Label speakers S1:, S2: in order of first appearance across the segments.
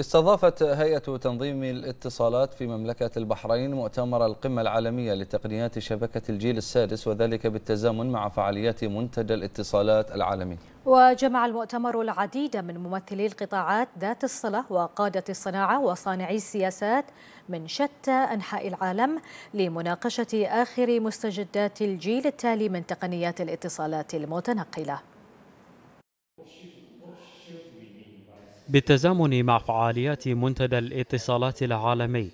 S1: استضافت هيئة تنظيم الاتصالات في مملكة البحرين مؤتمر القمة العالمية لتقنيات شبكة الجيل السادس وذلك بالتزامن مع فعاليات منتدى الاتصالات العالمي وجمع المؤتمر العديد من ممثلي القطاعات ذات الصلة وقادة الصناعة وصانعي السياسات من شتى أنحاء العالم لمناقشة آخر مستجدات الجيل التالي من تقنيات الاتصالات المتنقلة
S2: بالتزامن مع فعاليات منتدى الاتصالات العالمي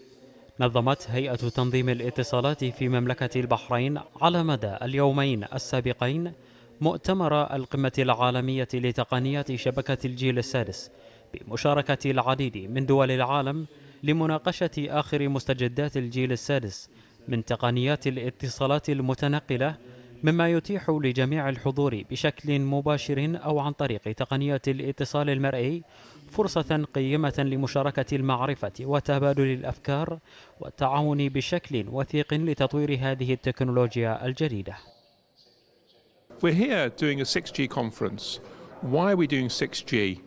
S2: نظمت هيئة تنظيم الاتصالات في مملكة البحرين على مدى اليومين السابقين مؤتمر القمة العالمية لتقنيات شبكة الجيل السادس بمشاركة العديد من دول العالم لمناقشة آخر مستجدات الجيل السادس من تقنيات الاتصالات المتنقلة مما يتيح لجميع الحضور بشكل مباشر أو عن طريق تقنيات الاتصال المرئي فرصة قيمة لمشاركة المعرفة وتبادل الأفكار والتعاون بشكل وثيق لتطوير هذه التكنولوجيا الجديدة.
S3: We're here doing a 6G conference. Why are we doing 6G?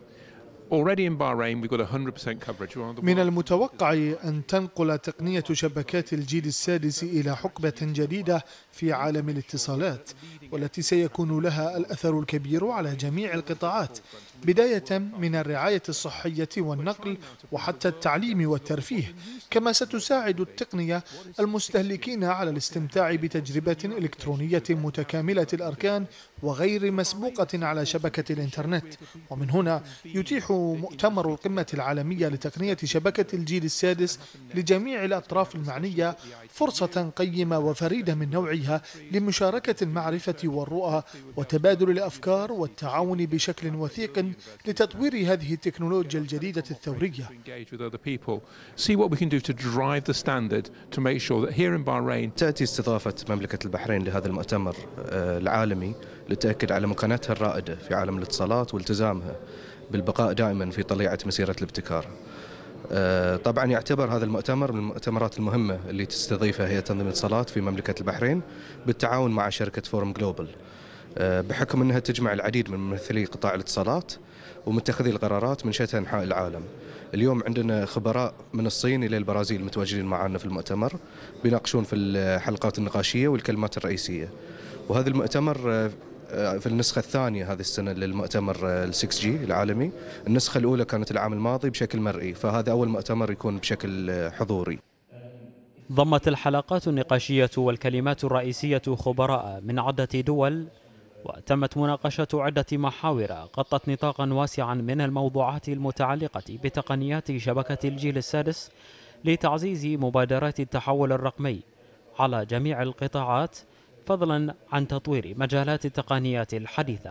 S3: من
S1: المتوقع أن تنقل تقنية شبكات الجيل السادس إلى حقبة جديدة في عالم الاتصالات والتي سيكون لها الأثر الكبير على جميع القطاعات بداية من الرعاية الصحية والنقل وحتى التعليم والترفيه كما ستساعد التقنية المستهلكين على الاستمتاع بتجربة إلكترونية متكاملة الأركان وغير مسبوقة على شبكة الإنترنت ومن هنا يتيح مؤتمر القمة العالمية لتقنية شبكة الجيل السادس لجميع الأطراف المعنية فرصة قيمة وفريدة من نوعها لمشاركة المعرفة والرؤى وتبادل الأفكار والتعاون بشكل وثيق لتطوير هذه التكنولوجيا الجديدة الثورية
S3: تأتي استضافة مملكة البحرين لهذا المؤتمر آه، العالمي لتأكد على مكانتها الرائدة في عالم الاتصالات والتزامها بالبقاء دائما في طليعة مسيرة الابتكار آه، طبعا يعتبر هذا المؤتمر من المؤتمرات المهمة اللي تستضيفها هي تنظيم الاتصالات في مملكة البحرين بالتعاون مع شركة فورم جلوبل آه، بحكم أنها تجمع العديد من ممثلي قطاع الاتصالات ومتخذي القرارات من شتى أنحاء العالم اليوم عندنا خبراء من الصين إلى البرازيل متواجدين معنا في المؤتمر بيناقشون في الحلقات النقاشية والكلمات الرئيسية وهذا المؤتمر آه، آه، في النسخة الثانية هذه السنة للمؤتمر ال 6 جي العالمي النسخة الأولى كانت العام الماضي بشكل مرئي فهذا أول مؤتمر يكون بشكل حضوري
S2: ضمت الحلقات النقاشية والكلمات الرئيسية خبراء من عدة دول وتمت مناقشة عدة محاور غطت نطاقا واسعا من الموضوعات المتعلقة بتقنيات شبكة الجيل السادس لتعزيز مبادرات التحول الرقمي على جميع القطاعات فضلا عن تطوير مجالات التقنيات الحديثة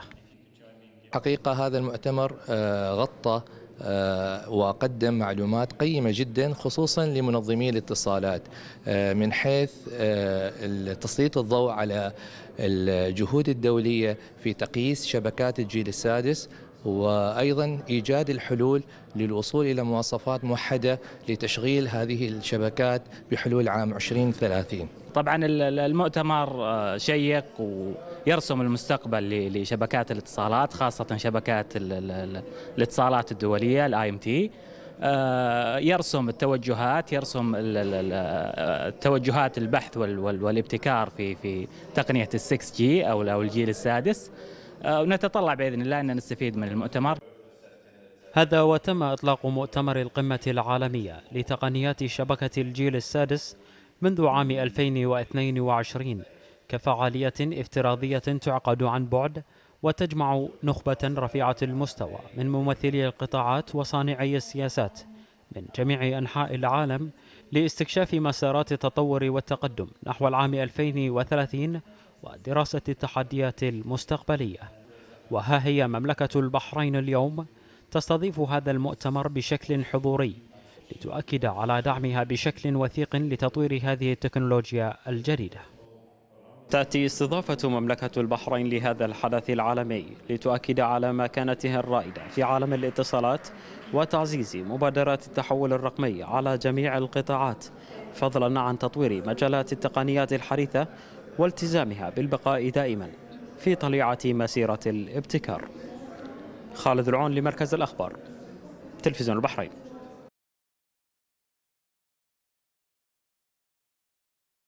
S3: حقيقة هذا المؤتمر آه، غطى آه، واقدم معلومات قيمه جدا خصوصا لمنظمي الاتصالات آه، من حيث آه، تسليط الضوء على الجهود الدوليه في تقييس شبكات الجيل السادس وايضا ايجاد الحلول للوصول الى مواصفات موحده لتشغيل هذه الشبكات بحلول عام 2030.
S2: طبعا المؤتمر آه، شيق ويرسم المستقبل لشبكات الاتصالات خاصه شبكات الاتصالات الدوليه الاي ام آه، تي. يرسم التوجهات يرسم التوجهات آه، البحث والابتكار في في تقنيه ال 6 جي او الجيل السادس آه، ونتطلع باذن الله ان نستفيد من المؤتمر هذا وتم اطلاق مؤتمر القمه العالميه لتقنيات شبكه الجيل السادس منذ عام 2022 كفعاليه افتراضيه تعقد عن بعد وتجمع نخبة رفيعة المستوى من ممثلي القطاعات وصانعي السياسات من جميع أنحاء العالم لاستكشاف مسارات التطور والتقدم نحو العام 2030 ودراسة التحديات المستقبلية وها هي مملكة البحرين اليوم تستضيف هذا المؤتمر بشكل حضوري لتؤكد على دعمها بشكل وثيق لتطوير هذه التكنولوجيا الجديده تأتي استضافة مملكة البحرين لهذا الحدث العالمي لتؤكد على مكانتها الرائدة في عالم الاتصالات وتعزيز مبادرات التحول الرقمي على جميع القطاعات فضلا عن تطوير مجالات التقنيات الحديثة والتزامها بالبقاء دائما في طليعة مسيرة الابتكار خالد العون لمركز الأخبار تلفزيون البحرين